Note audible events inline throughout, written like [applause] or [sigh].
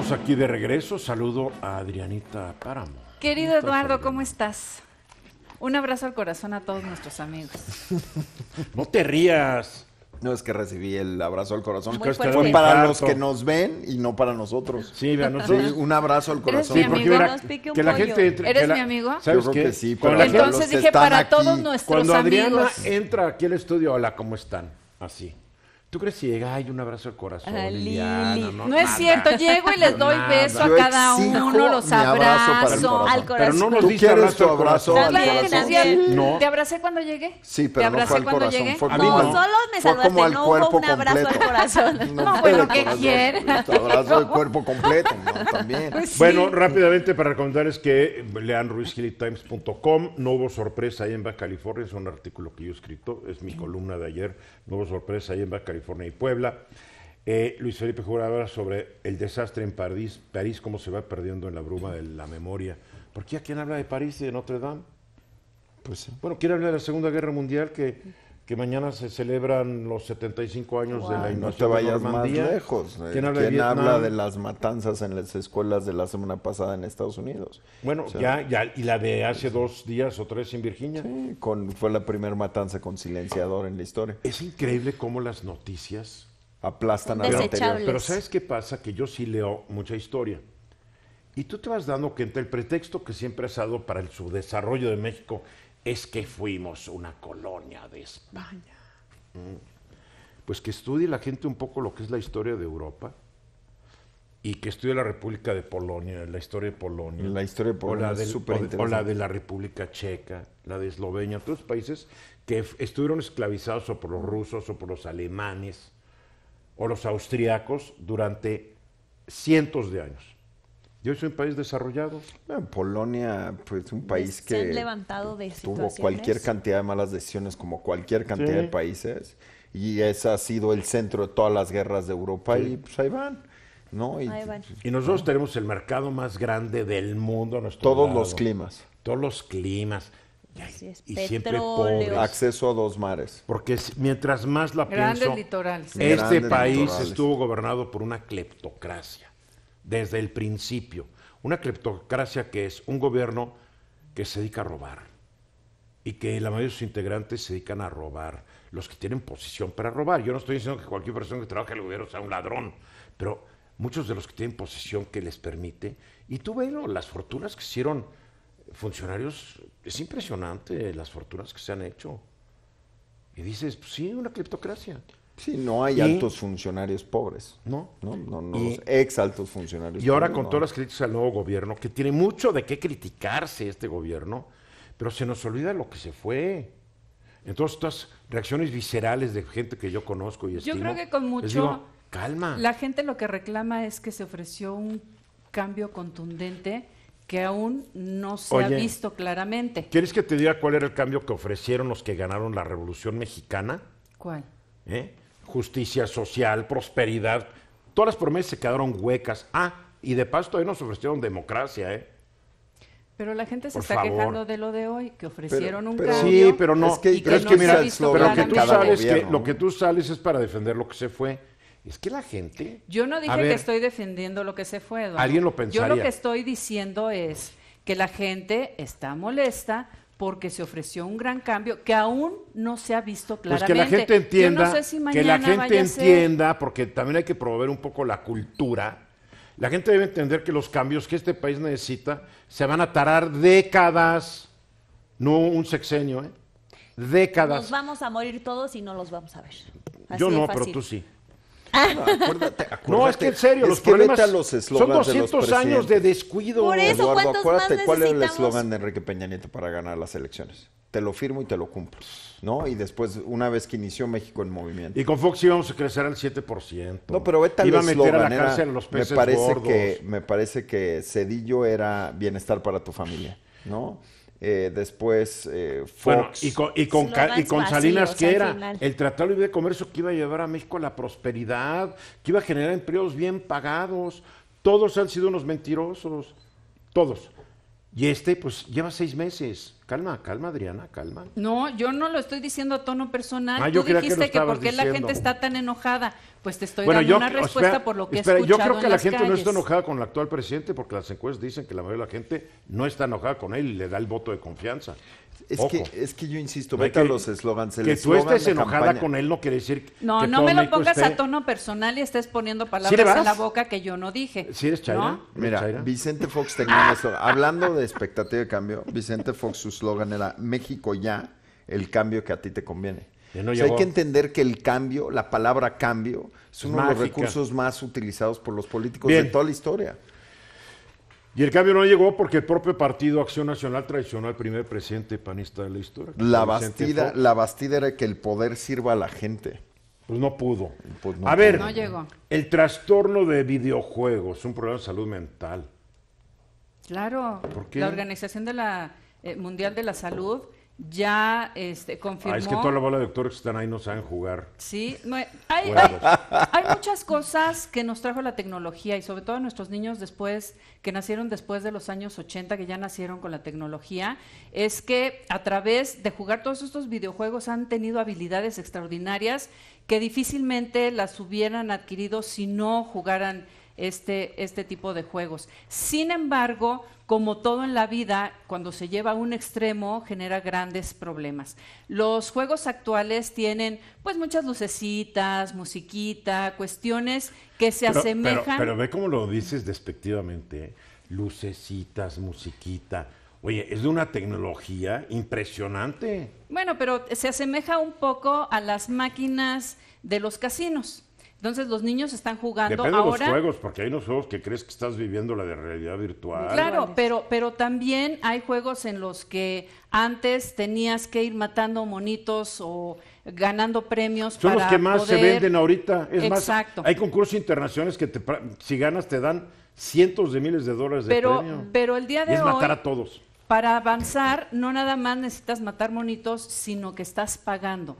estamos aquí de regreso. Saludo a Adrianita Páramo. Querido Eduardo, ¿cómo estás? Un abrazo al corazón a todos nuestros amigos. [laughs] no te rías. No es que recibí el abrazo al corazón. Fue para los que nos ven y no para nosotros. Sí, nosotros. un abrazo al corazón. ¿Eres mi amigo? que la gente entre, ¿Eres mi amigo? ¿Sabes Yo creo qué? que sí. Entonces dije para todos nuestros Cuando amigos. Adriana entra aquí al estudio, hola, ¿cómo están? Así. Tú crees que llega, hay un abrazo al corazón. no, es cierto, llego y les doy beso a cada uno, los abrazo, al corazón. Pero no nos ¿Tú diste abrazo al corazón. ¿Te abracé cuando llegué? Sí, pero no fue al corazón. Fue no, solo me saludaste, no hubo un abrazo al corazón. No, bueno, ¿qué quieres? abrazo al cuerpo completo, También. Pues bueno, rápidamente para recomendarles que lean No hubo sorpresa ahí en Baja California, es un artículo que yo he escrito, es mi columna de ayer. No hubo sorpresa ahí en Baja California California y Puebla. Eh, Luis Felipe habla sobre el desastre en París, París cómo se va perdiendo en la bruma de la memoria. ¿Por qué a quién habla de París y de Notre Dame? Pues, bueno, quiere hablar de la Segunda Guerra Mundial que que mañana se celebran los 75 años de la invasión No te vayas más lejos. Eh, ¿Quién, habla, de las matanzas en las escuelas de la semana pasada en Estados Unidos? Bueno, ya, y la de hace dos días o tres en Virginia. Sí, fue la primera matanza con silenciador en la historia. Es increíble cómo las noticias aplastan a la Pero ¿sabes qué pasa? Que yo sí leo mucha historia. Y tú te vas dando cuenta el pretexto que siempre has dado para el subdesarrollo de México es que fuimos una colonia de España. Mm. Pues que estudie la gente un poco lo que es la historia de Europa y que estudie la República de Polonia, la historia de Polonia. La historia de Polonia o la, de, o la de la República Checa, la de Eslovenia, todos países que estuvieron esclavizados o por los rusos o por los alemanes o los austriacos durante cientos de años. Yo soy un país desarrollado? Polonia, pues un país se que levantado de tuvo cualquier cantidad de malas decisiones como cualquier cantidad de países y ese ha sido el centro de todas las guerras de Europa y pues ahí van. ¿no? Y, van. Pues, y nosotros tenemos el mercado más grande del mundo. Todos los climas. Todos los climas. y siempre pobres. Acceso a dos mares. Porque mientras más la Grande pienso, este país estuvo gobernado por una cleptocracia desde el principio. Una cleptocracia que es un gobierno que se dedica a robar y que la mayoría de sus integrantes se dedican a robar, los que tienen posición para robar. Yo no estoy diciendo que cualquier persona que trabaje en el gobierno sea un ladrón, pero muchos de los que tienen posición que les permite, y tú velo, las fortunas que hicieron funcionarios, es impresionante las fortunas que se han hecho. Y dices, pues sí, una criptocracia. Sí, no hay altos funcionarios pobres. No, no, no, no ex altos funcionarios. Y ahora con todas las críticas al nuevo gobierno, que tiene mucho de qué criticarse este gobierno, pero se nos olvida lo que se fue. Entonces, estas reacciones viscerales de gente que yo conozco y estimo, Yo creo que con mucho calma. La gente lo que reclama es que se ofreció un cambio contundente que aún no se ha visto claramente. ¿Quieres que te diga cuál era el cambio que ofrecieron los que ganaron la Revolución Mexicana? ¿Cuál? ¿Eh? justicia social, prosperidad. Todas las promesas se quedaron huecas. Ah, y de paso todavía nos ofrecieron democracia, ¿eh? Pero la gente se está quejando de lo de hoy, que ofrecieron un cambio. Sí, pero no. Es que, mira, lo que tú sales es para defender lo que se fue. Es que la gente. Yo no dije que estoy defendiendo lo que se fue. Alguien lo pensaría. Yo lo que estoy diciendo es que la gente está molesta porque se ofreció un gran cambio que aún no se ha visto claramente. Pues que la gente entienda, que la gente entienda, porque también hay que promover un poco la cultura. La gente debe entender que los cambios que este país necesita se van a tarar décadas, no un sexenio, ¿eh? décadas. Nos vamos a morir todos y no los vamos a ver. Yo no, pero tú sí. Acuérdate, acuérdate, no, es que en serio, los problemas los son 200 años de descuido. Por eso, Eduardo, acuérdate cuál es el eslogan de Enrique Peña Nieto para ganar las elecciones. Te lo firmo y te lo cumplo, ¿no? Y después, una vez que inició México en movimiento. Y con Fox íbamos a crecer al 7%. No, pero vete me parece que Me parece que Cedillo era bienestar para tu familia, ¿no? Eh, después eh, Fox. y con, y con, Salinas, que era el Tratado Libre de Comercio que iba a llevar a México a la prosperidad, que iba a generar empleos bien pagados. Todos han sido unos mentirosos, todos. Y este, pues lleva seis meses. Calma, calma, Adriana, calma. No, yo no lo estoy diciendo a tono personal. Ah, Tú dijiste que, por qué la gente está tan enojada. Pues te estoy dando una respuesta por lo que es he Yo creo que la gente no está enojada con el actual presidente porque las encuestas dicen que la mayoría de la gente no está enojada con él y le da el voto de confianza. Es que, es que yo insisto, vete a los eslogans. Que tú estés enojada con él no quiere decir que. No, no me lo pongas a tono personal y estés poniendo palabras en la boca que yo no dije. ¿Sí eres Chaira? Mira, Vicente Fox tenía Hablando de expectativa de cambio, Vicente Fox su eslogan era México ya, el cambio que a ti te conviene. hay que entender que el cambio, la palabra cambio, son de los recursos más utilizados por los políticos de toda la historia. Y el cambio no llegó porque el propio Partido Acción Nacional traicionó al primer presidente panista de la historia. La bastida, la bastida era que el poder sirva a la gente. Pues no pudo. Pues a ver, el trastorno de videojuegos, un problema de salud mental. Claro, la Organización de la eh, Mundial de la Salud ya este, confirmó. Ah, es que toda la bola de doctores que están ahí no saben jugar. Sí, hay, muchas cosas que nos trajo la tecnología y sobre todo nuestros niños después, que nacieron después de los años 80, que ya nacieron con la tecnología, es que a través de jugar todos estos videojuegos han tenido habilidades extraordinarias que difícilmente las hubieran adquirido si no jugaran este, este tipo de juegos. Sin embargo, como todo en la vida, cuando se lleva a un extremo genera grandes problemas. Los juegos actuales tienen pues muchas lucecitas, musiquita, cuestiones que se asemejan. Pero, ve cómo lo dices despectivamente, lucecitas, musiquita. Oye, es de una tecnología impresionante. Bueno, pero se asemeja un poco a las máquinas de los casinos. Entonces los niños están jugando Depende de los juegos, porque hay unos juegos que crees que estás viviendo la de realidad virtual. Claro, pero, pero también hay juegos en los que antes tenías que ir matando monitos o ganando premios Son los que más se venden ahorita. Es Exacto. más, hay concursos internacionales que te, si ganas te dan cientos de miles de dólares de pero, premio. Pero el día de hoy... Es matar a todos. Para avanzar, no nada más necesitas matar monitos, sino que estás pagando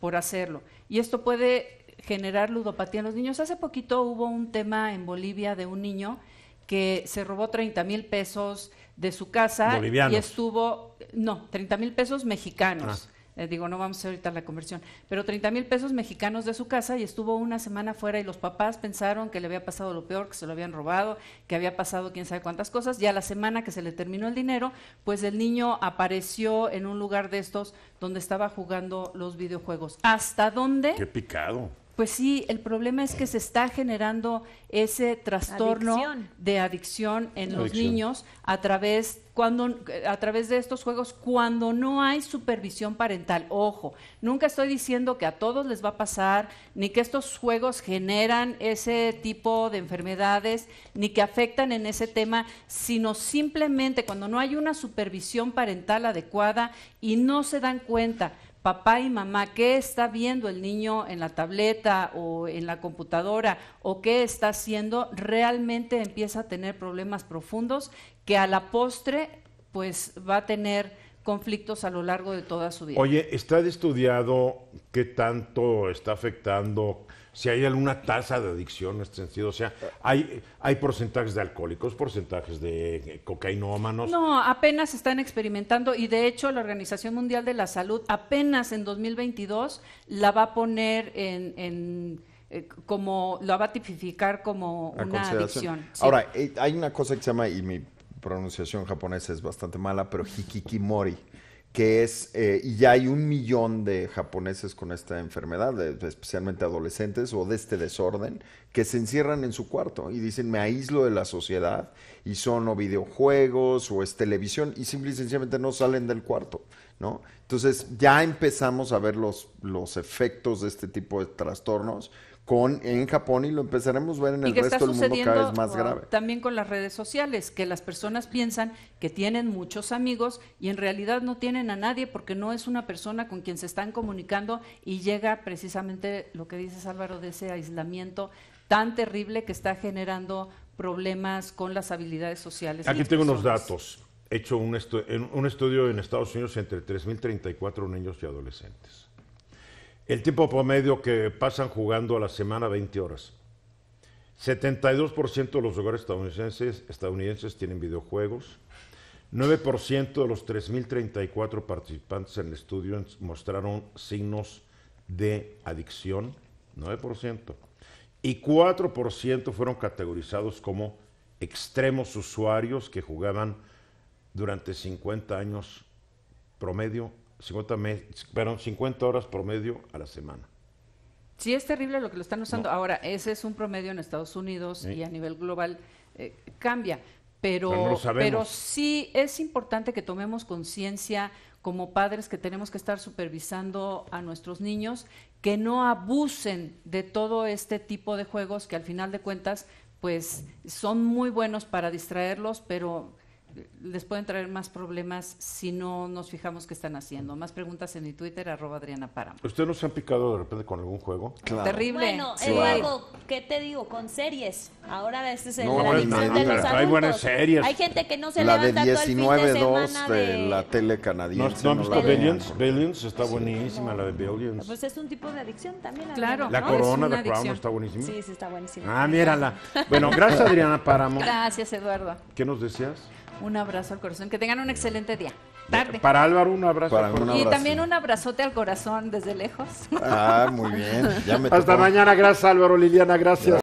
por hacerlo. Y esto puede generar ludopatía en los niños. Hace poquito hubo un tema en Bolivia de un niño que se robó 30 mil pesos de su casa y estuvo, no, 30 mil pesos mexicanos. Ah. Eh, digo, no vamos a hacer ahorita la conversión, pero 30 mil pesos mexicanos de su casa y estuvo una semana fuera y los papás pensaron que le había pasado lo peor, que se lo habían robado, que había pasado quién sabe cuántas cosas. Ya la semana que se le terminó el dinero, pues el niño apareció en un lugar de estos donde estaba jugando los videojuegos. ¿Hasta dónde? Qué picado pues sí, el problema es que se está generando ese trastorno de adicción en los niños a través cuando a través de estos juegos cuando no hay supervisión parental. Ojo, nunca estoy diciendo que a todos les va a pasar, ni que estos juegos generan ese tipo de enfermedades, ni que afectan en ese tema, sino simplemente cuando no hay una supervisión parental adecuada y no se dan cuenta papá y mamá, qué está viendo el niño en la tableta o en la computadora o qué está haciendo, realmente empieza a tener problemas profundos que a la postre pues va a tener conflictos a lo largo de toda su vida. Oye, ¿está estudiado qué tanto está afectando? Si hay alguna tasa de adicción en este sentido, o sea, hay, hay porcentajes de alcohólicos, porcentajes de eh, cocainómanos. No, apenas están experimentando y de hecho la Organización Mundial de la Salud apenas en 2022 la va a poner en, eh, como, la va a tipificar como una adicción. Ahora, eh, hay una cosa que se llama, y mi pronunciación japonesa es bastante mala, pero Hikikimori, que es, eh, y ya hay un millón de japoneses con esta enfermedad, especialmente adolescentes o de este desorden, que se encierran en su cuarto y dicen, me aíslo de la sociedad, y son o videojuegos o es televisión, y simple y sencillamente no salen del cuarto, ¿no? Entonces ya empezamos a ver los, los efectos de este tipo de trastornos en Japón y lo empezaremos a ver en el resto del mundo cada vez más grave. También con las redes sociales, que las personas piensan que tienen muchos amigos y en realidad no tienen a nadie porque no es una persona con quien se están comunicando y llega precisamente lo que dices Álvaro de ese aislamiento tan terrible que está generando problemas con las habilidades sociales. Aquí tengo unos datos. He hecho un, un estudio en Estados Unidos entre 3.034 niños y adolescentes el tiempo promedio que pasan jugando a la semana, 20 horas. 72% de los hogares estadounidenses, estadounidenses tienen videojuegos. 9% de los 3.034 participantes en el estudio mostraron signos de adicción. 9%. Y 4% fueron categorizados como extremos usuarios que jugaban durante 50 años promedio 50, 50 horas promedio a la semana. Sí, es terrible lo que lo están usando. Ahora, ese es un promedio en Estados Unidos y a nivel global eh, cambia. Pero, pero sí es importante que tomemos conciencia como padres que tenemos que estar supervisando a nuestros niños, que no abusen de todo este tipo de juegos que al final de cuentas pues son muy buenos para distraerlos, pero les pueden traer más problemas si no nos fijamos qué están haciendo. Más preguntas en mi Twitter, arroba Adriana Paramo. ¿Ustedes no se han picado de repente con algún juego? Terrible. Bueno, es algo, ¿qué te digo? Con series. Ahora este es el no, la de los adultos. Hay buenas series. Hay gente que no se la levanta de 19, todo el fin de semana de... la tele canadiense. No, no, visto pues Billions, Billions está buenísima, la de Billions. Pues es un tipo de adicción también. Claro. La corona de Crown está buenísima. Sí, sí está buenísima. Ah, mírala. Bueno, gracias Adriana Paramo. Gracias Eduardo. ¿Qué nos decías? Un abrazo al corazón. Que tengan un excelente día. Tarde. Para Álvaro, un abrazo. Y también un abrazote al corazón desde lejos. Ah, muy bien. Hasta mañana. Gracias, Álvaro. Liliana, gracias.